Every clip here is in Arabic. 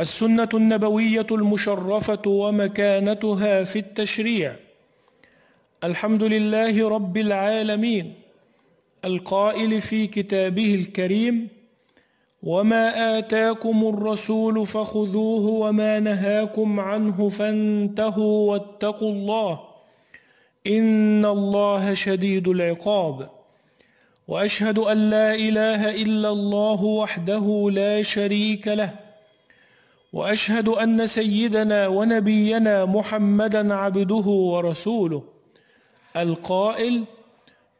السنة النبوية المشرفة ومكانتها في التشريع الحمد لله رب العالمين القائل في كتابه الكريم وما آتاكم الرسول فخذوه وما نهاكم عنه فانتهوا واتقوا الله إن الله شديد العقاب وأشهد أن لا إله إلا الله وحده لا شريك له واشهد ان سيدنا ونبينا محمدا عبده ورسوله القائل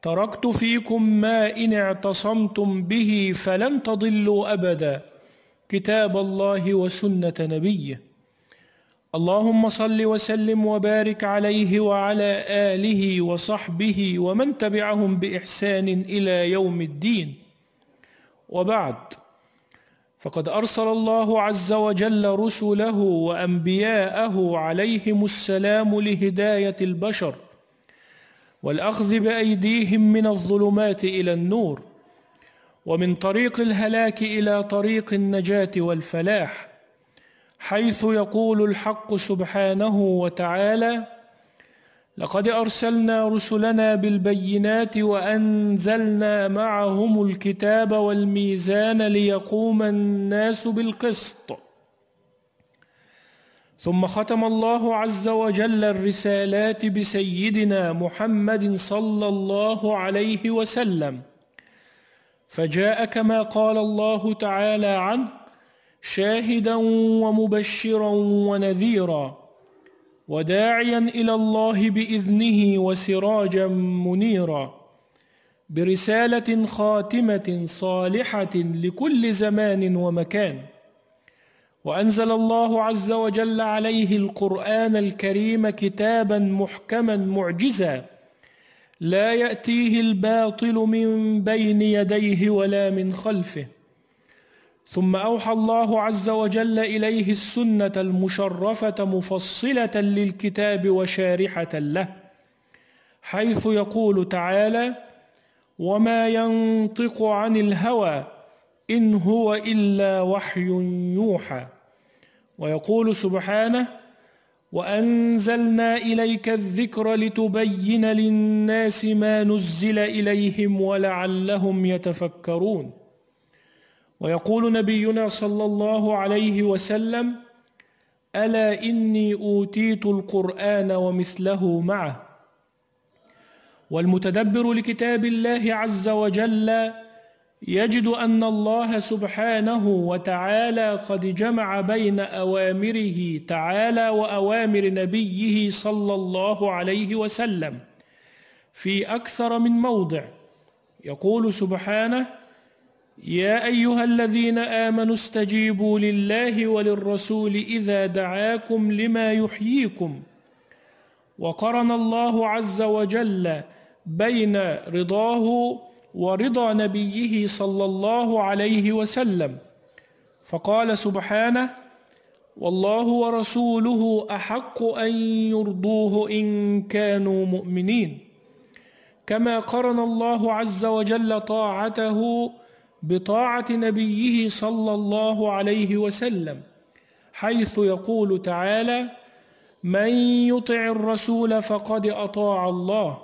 تركت فيكم ما ان اعتصمتم به فلن تضلوا ابدا كتاب الله وسنه نبيه اللهم صل وسلم وبارك عليه وعلى اله وصحبه ومن تبعهم باحسان الى يوم الدين وبعد فقد أرسل الله عز وجل رسله وأنبياءه عليهم السلام لهداية البشر والأخذ بأيديهم من الظلمات إلى النور ومن طريق الهلاك إلى طريق النجاة والفلاح حيث يقول الحق سبحانه وتعالى لقد أرسلنا رسلنا بالبينات وأنزلنا معهم الكتاب والميزان ليقوم الناس بالقسط ثم ختم الله عز وجل الرسالات بسيدنا محمد صلى الله عليه وسلم فجاء كما قال الله تعالى عنه شاهدا ومبشرا ونذيرا وداعيا إلى الله بإذنه وسراجا منيرا برسالة خاتمة صالحة لكل زمان ومكان وأنزل الله عز وجل عليه القرآن الكريم كتابا محكما معجزا لا يأتيه الباطل من بين يديه ولا من خلفه ثم أوحى الله عز وجل إليه السنة المشرفة مفصلة للكتاب وشارحة له حيث يقول تعالى وما ينطق عن الهوى إن هو إلا وحي يوحى ويقول سبحانه وأنزلنا إليك الذكر لتبين للناس ما نزل إليهم ولعلهم يتفكرون ويقول نبينا صلى الله عليه وسلم الا اني اوتيت القران ومثله معه والمتدبر لكتاب الله عز وجل يجد ان الله سبحانه وتعالى قد جمع بين اوامره تعالى واوامر نبيه صلى الله عليه وسلم في اكثر من موضع يقول سبحانه يا أيها الذين آمنوا استجيبوا لله وللرسول إذا دعاكم لما يحييكم وقرن الله عز وجل بين رضاه ورضا نبيه صلى الله عليه وسلم فقال سبحانه والله ورسوله أحق أن يرضوه إن كانوا مؤمنين كما قرن الله عز وجل طاعته بطاعة نبيه صلى الله عليه وسلم حيث يقول تعالى من يطع الرسول فقد أطاع الله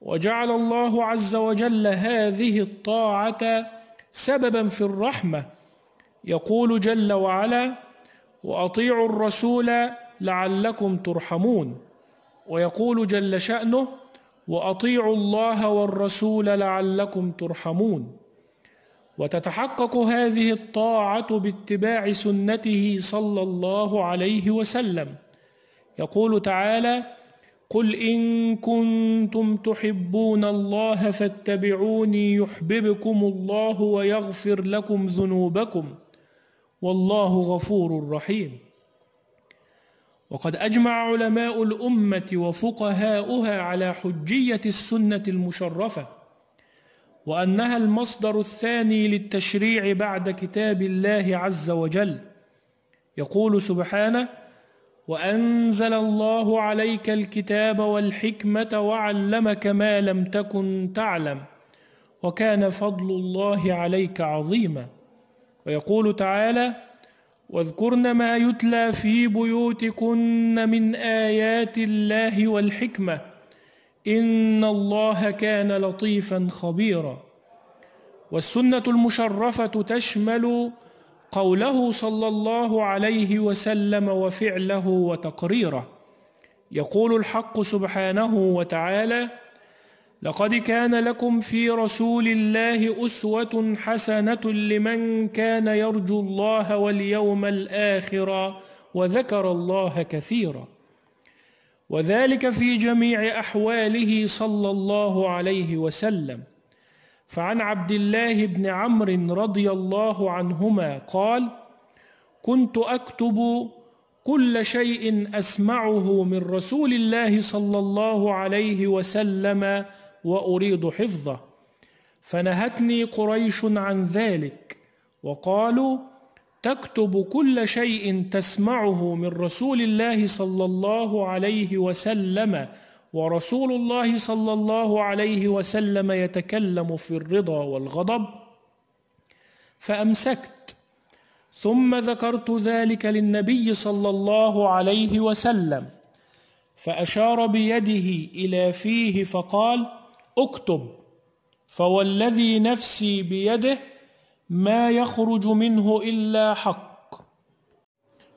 وجعل الله عز وجل هذه الطاعة سببا في الرحمة يقول جل وعلا وأطيعوا الرسول لعلكم ترحمون ويقول جل شأنه وأطيعوا الله والرسول لعلكم ترحمون وتتحقق هذه الطاعة باتباع سنته صلى الله عليه وسلم يقول تعالى قل إن كنتم تحبون الله فاتبعوني يحببكم الله ويغفر لكم ذنوبكم والله غفور رحيم وقد أجمع علماء الأمة وفقهاؤها على حجية السنة المشرفة وانها المصدر الثاني للتشريع بعد كتاب الله عز وجل يقول سبحانه وانزل الله عليك الكتاب والحكمه وعلمك ما لم تكن تعلم وكان فضل الله عليك عظيما ويقول تعالى واذكرن ما يتلى في بيوتكن من ايات الله والحكمه إن الله كان لطيفا خبيرا والسنة المشرفة تشمل قوله صلى الله عليه وسلم وفعله وتقريره يقول الحق سبحانه وتعالى لقد كان لكم في رسول الله أسوة حسنة لمن كان يرجو الله واليوم الآخر وذكر الله كثيراً وذلك في جميع أحواله صلى الله عليه وسلم فعن عبد الله بن عمرو رضي الله عنهما قال كنت أكتب كل شيء أسمعه من رسول الله صلى الله عليه وسلم وأريد حفظه فنهتني قريش عن ذلك وقالوا تكتب كل شيء تسمعه من رسول الله صلى الله عليه وسلم ورسول الله صلى الله عليه وسلم يتكلم في الرضا والغضب فامسكت ثم ذكرت ذلك للنبي صلى الله عليه وسلم فاشار بيده الى فيه فقال اكتب فوالذي نفسي بيده ما يخرج منه إلا حق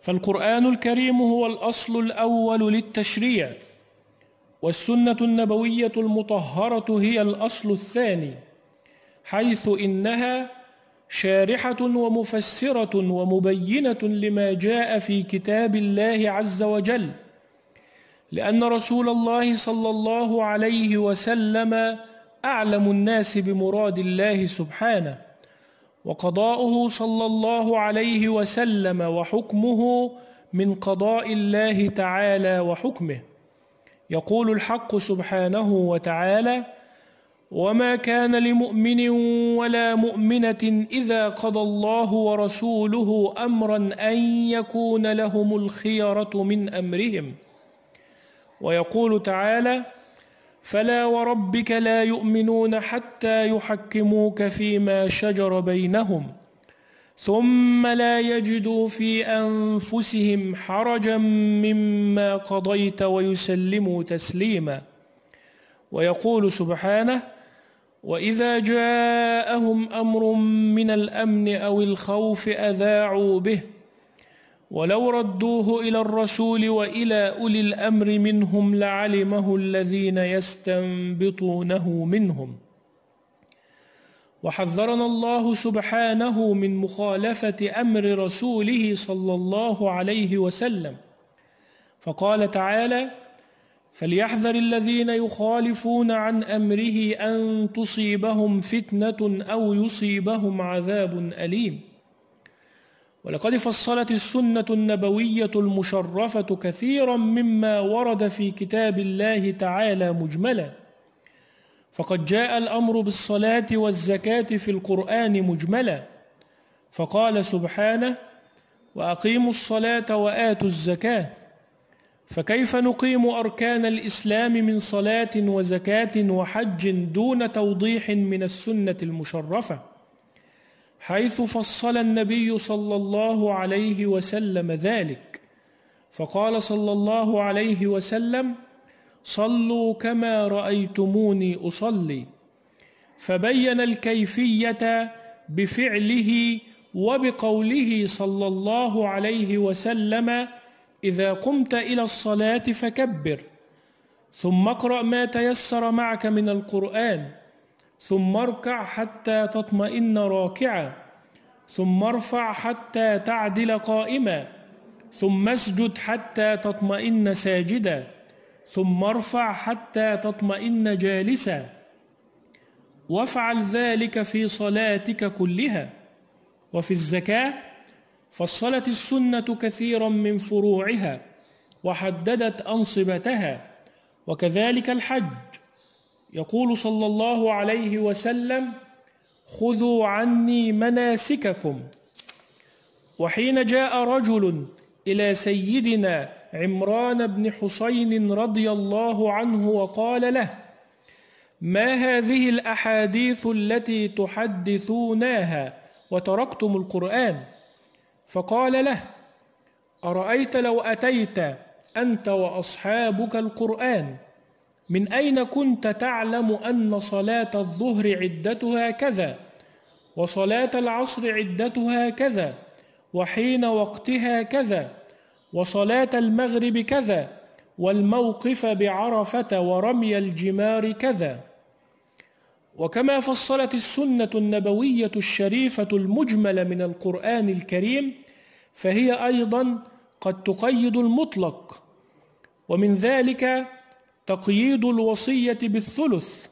فالقرآن الكريم هو الأصل الأول للتشريع والسنة النبوية المطهرة هي الأصل الثاني حيث إنها شارحة ومفسرة ومبينة لما جاء في كتاب الله عز وجل لأن رسول الله صلى الله عليه وسلم أعلم الناس بمراد الله سبحانه وقضاؤه صلى الله عليه وسلم وحكمه من قضاء الله تعالى وحكمه يقول الحق سبحانه وتعالى وما كان لمؤمن ولا مؤمنة إذا قضى الله ورسوله أمرا أن يكون لهم الخيرة من أمرهم ويقول تعالى فلا وربك لا يؤمنون حتى يحكموك فيما شجر بينهم ثم لا يجدوا في أنفسهم حرجا مما قضيت ويسلموا تسليما ويقول سبحانه وإذا جاءهم أمر من الأمن أو الخوف أذاعوا به ولو ردوه إلى الرسول وإلى أولي الأمر منهم لعلمه الذين يستنبطونه منهم وحذرنا الله سبحانه من مخالفة أمر رسوله صلى الله عليه وسلم فقال تعالى فليحذر الذين يخالفون عن أمره أن تصيبهم فتنة أو يصيبهم عذاب أليم ولقد فصلت السنة النبوية المشرفة كثيرا مما ورد في كتاب الله تعالى مجملا فقد جاء الأمر بالصلاة والزكاة في القرآن مجملا فقال سبحانه وأقيموا الصلاة وآتوا الزكاة فكيف نقيم أركان الإسلام من صلاة وزكاة وحج دون توضيح من السنة المشرفة؟ حيث فصل النبي صلى الله عليه وسلم ذلك فقال صلى الله عليه وسلم صلوا كما رأيتموني أصلي فبين الكيفية بفعله وبقوله صلى الله عليه وسلم إذا قمت إلى الصلاة فكبر ثم اقرأ ما تيسر معك من القرآن ثم اركع حتى تطمئن راكعا ثم ارفع حتى تعدل قائما ثم اسجد حتى تطمئن ساجدا ثم ارفع حتى تطمئن جالسا وافعل ذلك في صلاتك كلها وفي الزكاه فصلت السنه كثيرا من فروعها وحددت انصبتها وكذلك الحج يقول صلى الله عليه وسلم خذوا عني مناسككم وحين جاء رجل إلى سيدنا عمران بن حسين رضي الله عنه وقال له ما هذه الأحاديث التي تحدثوناها وتركتم القرآن فقال له أرأيت لو أتيت أنت وأصحابك القرآن من أين كنت تعلم أن صلاة الظهر عدتها كذا وصلاة العصر عدتها كذا وحين وقتها كذا وصلاة المغرب كذا والموقف بعرفة ورمي الجمار كذا وكما فصلت السنة النبوية الشريفة المجملة من القرآن الكريم فهي أيضا قد تقيد المطلق ومن ذلك تقييد الوصية بالثلث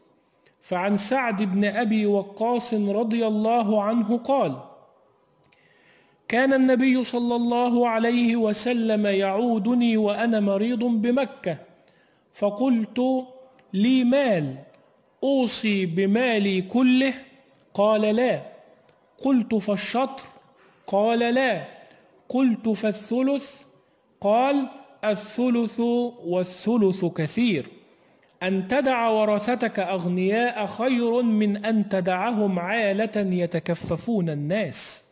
فعن سعد بن أبي وقاص رضي الله عنه قال كان النبي صلى الله عليه وسلم يعودني وأنا مريض بمكة فقلت لي مال أوصي بمالي كله قال لا قلت فالشطر قال لا قلت فالثلث قال الثلث والثلث كثير أن تدع ورثتك أغنياء خير من أن تدعهم عالة يتكففون الناس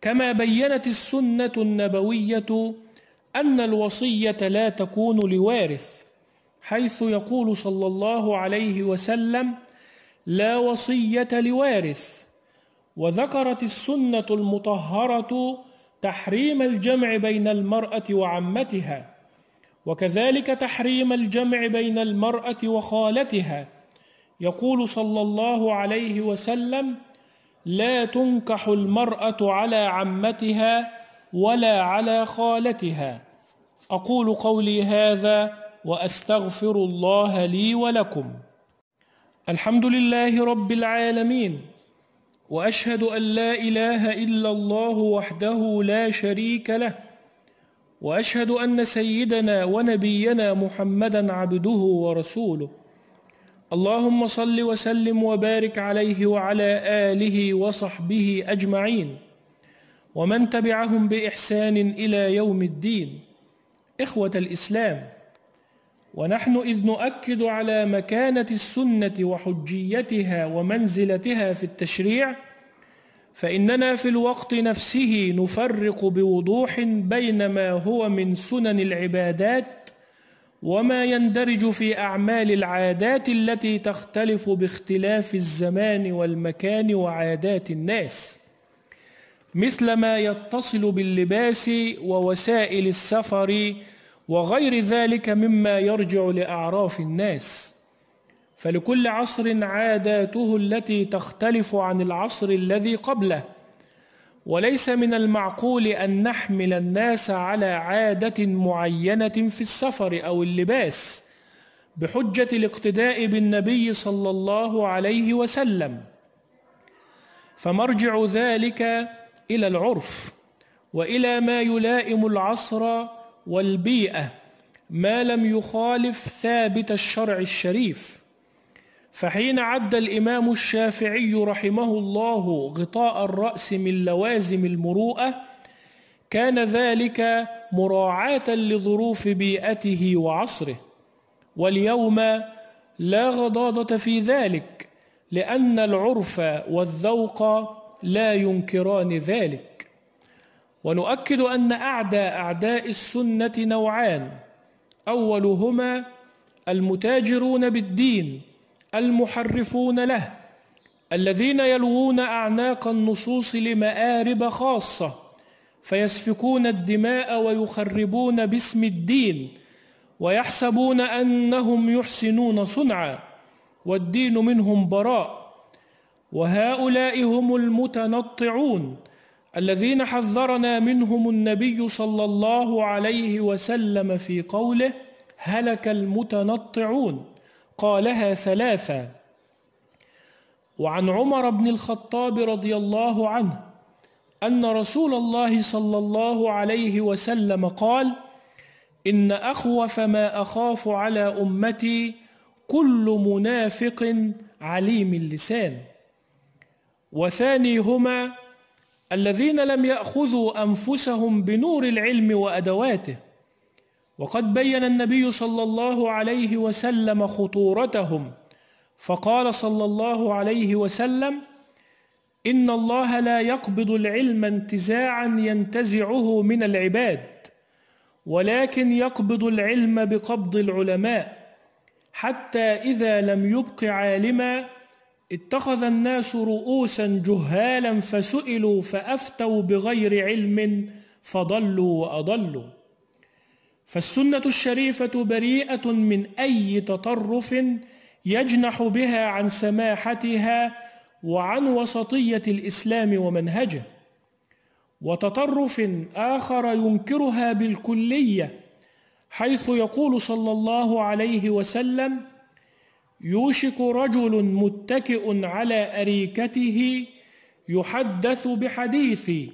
كما بينت السنة النبوية أن الوصية لا تكون لوارث حيث يقول صلى الله عليه وسلم لا وصية لوارث وذكرت السنة المطهرة تحريم الجمع بين المرأة وعمتها وكذلك تحريم الجمع بين المرأة وخالتها يقول صلى الله عليه وسلم لا تنكح المرأة على عمتها ولا على خالتها أقول قولي هذا وأستغفر الله لي ولكم الحمد لله رب العالمين وأشهد أن لا إله إلا الله وحده لا شريك له وأشهد أن سيدنا ونبينا محمدا عبده ورسوله اللهم صل وسلم وبارك عليه وعلى آله وصحبه أجمعين ومن تبعهم بإحسان إلى يوم الدين إخوة الإسلام ونحن إذ نؤكد على مكانة السنة وحجيتها ومنزلتها في التشريع فإننا في الوقت نفسه نفرق بوضوح بين ما هو من سنن العبادات وما يندرج في أعمال العادات التي تختلف باختلاف الزمان والمكان وعادات الناس مثل ما يتصل باللباس ووسائل السفر وغير ذلك مما يرجع لاعراف الناس فلكل عصر عاداته التي تختلف عن العصر الذي قبله وليس من المعقول ان نحمل الناس على عاده معينه في السفر او اللباس بحجه الاقتداء بالنبي صلى الله عليه وسلم فمرجع ذلك الى العرف والى ما يلائم العصر والبيئة ما لم يخالف ثابت الشرع الشريف فحين عد الإمام الشافعي رحمه الله غطاء الرأس من لوازم المروءة كان ذلك مراعاة لظروف بيئته وعصره واليوم لا غضاضة في ذلك لأن العرف والذوق لا ينكران ذلك ونؤكد أن أعدى أعداء السنة نوعان أولهما المتاجرون بالدين المحرفون له الذين يلوون أعناق النصوص لمآرب خاصة فيسفكون الدماء ويخربون باسم الدين ويحسبون أنهم يحسنون صنعا والدين منهم براء وهؤلاء هم المتنطعون الذين حذرنا منهم النبي صلى الله عليه وسلم في قوله هلك المتنطعون قالها ثلاثا وعن عمر بن الخطاب رضي الله عنه أن رسول الله صلى الله عليه وسلم قال إن أخوف ما أخاف على أمتي كل منافق عليم اللسان وثانيهما الذين لم ياخذوا انفسهم بنور العلم وادواته وقد بين النبي صلى الله عليه وسلم خطورتهم فقال صلى الله عليه وسلم ان الله لا يقبض العلم انتزاعا ينتزعه من العباد ولكن يقبض العلم بقبض العلماء حتى اذا لم يبق عالما اتخذ الناس رؤوسا جهالا فسئلوا فافتوا بغير علم فضلوا واضلوا فالسنه الشريفه بريئه من اي تطرف يجنح بها عن سماحتها وعن وسطيه الاسلام ومنهجه وتطرف اخر ينكرها بالكليه حيث يقول صلى الله عليه وسلم يوشك رجل متكئ على أريكته يحدث بحديثي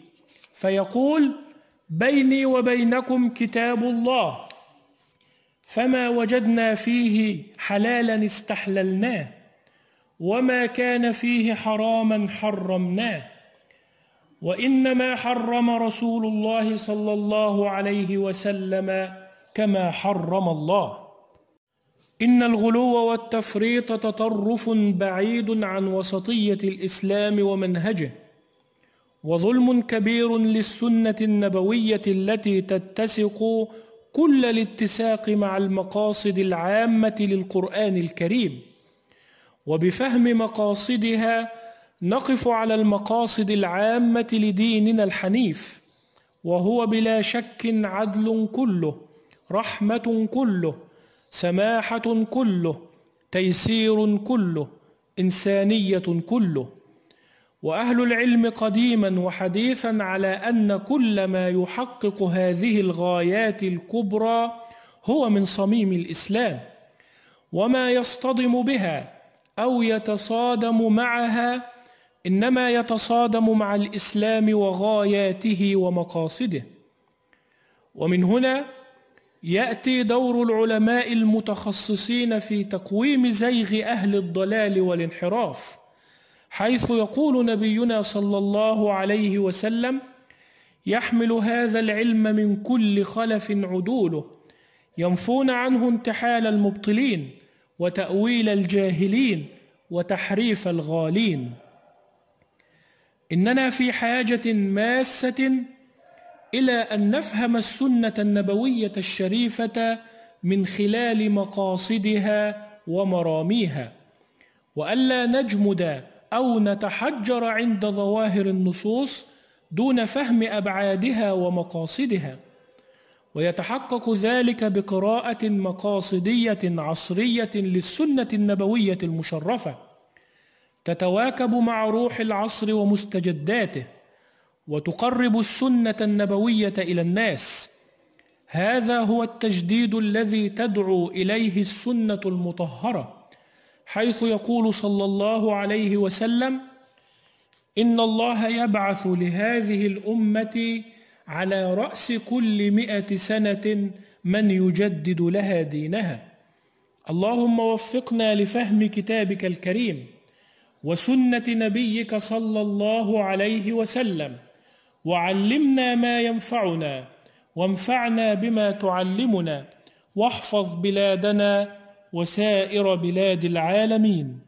فيقول بيني وبينكم كتاب الله فما وجدنا فيه حلالا استحللناه وما كان فيه حراما حرمناه وانما حرم رسول الله صلى الله عليه وسلم كما حرم الله إن الغلو والتفريط تطرف بعيد عن وسطية الإسلام ومنهجه وظلم كبير للسنة النبوية التي تتسق كل الاتساق مع المقاصد العامة للقرآن الكريم وبفهم مقاصدها نقف على المقاصد العامة لديننا الحنيف وهو بلا شك عدل كله رحمة كله سماحة كله تيسير كله إنسانية كله وأهل العلم قديما وحديثا على أن كل ما يحقق هذه الغايات الكبرى هو من صميم الإسلام وما يصطدم بها أو يتصادم معها إنما يتصادم مع الإسلام وغاياته ومقاصده ومن هنا يأتي دور العلماء المتخصصين في تقويم زيغ أهل الضلال والانحراف حيث يقول نبينا صلى الله عليه وسلم يحمل هذا العلم من كل خلف عدوله ينفون عنه انتحال المبطلين وتأويل الجاهلين وتحريف الغالين إننا في حاجة ماسة إلى أن نفهم السنة النبوية الشريفة من خلال مقاصدها ومراميها وألا نجمد أو نتحجر عند ظواهر النصوص دون فهم أبعادها ومقاصدها ويتحقق ذلك بقراءة مقاصدية عصرية للسنة النبوية المشرفة تتواكب مع روح العصر ومستجداته وتقرب السنة النبوية إلى الناس هذا هو التجديد الذي تدعو إليه السنة المطهرة حيث يقول صلى الله عليه وسلم إن الله يبعث لهذه الأمة على رأس كل مئة سنة من يجدد لها دينها اللهم وفقنا لفهم كتابك الكريم وسنة نبيك صلى الله عليه وسلم وعلمنا ما ينفعنا وانفعنا بما تعلمنا واحفظ بلادنا وسائر بلاد العالمين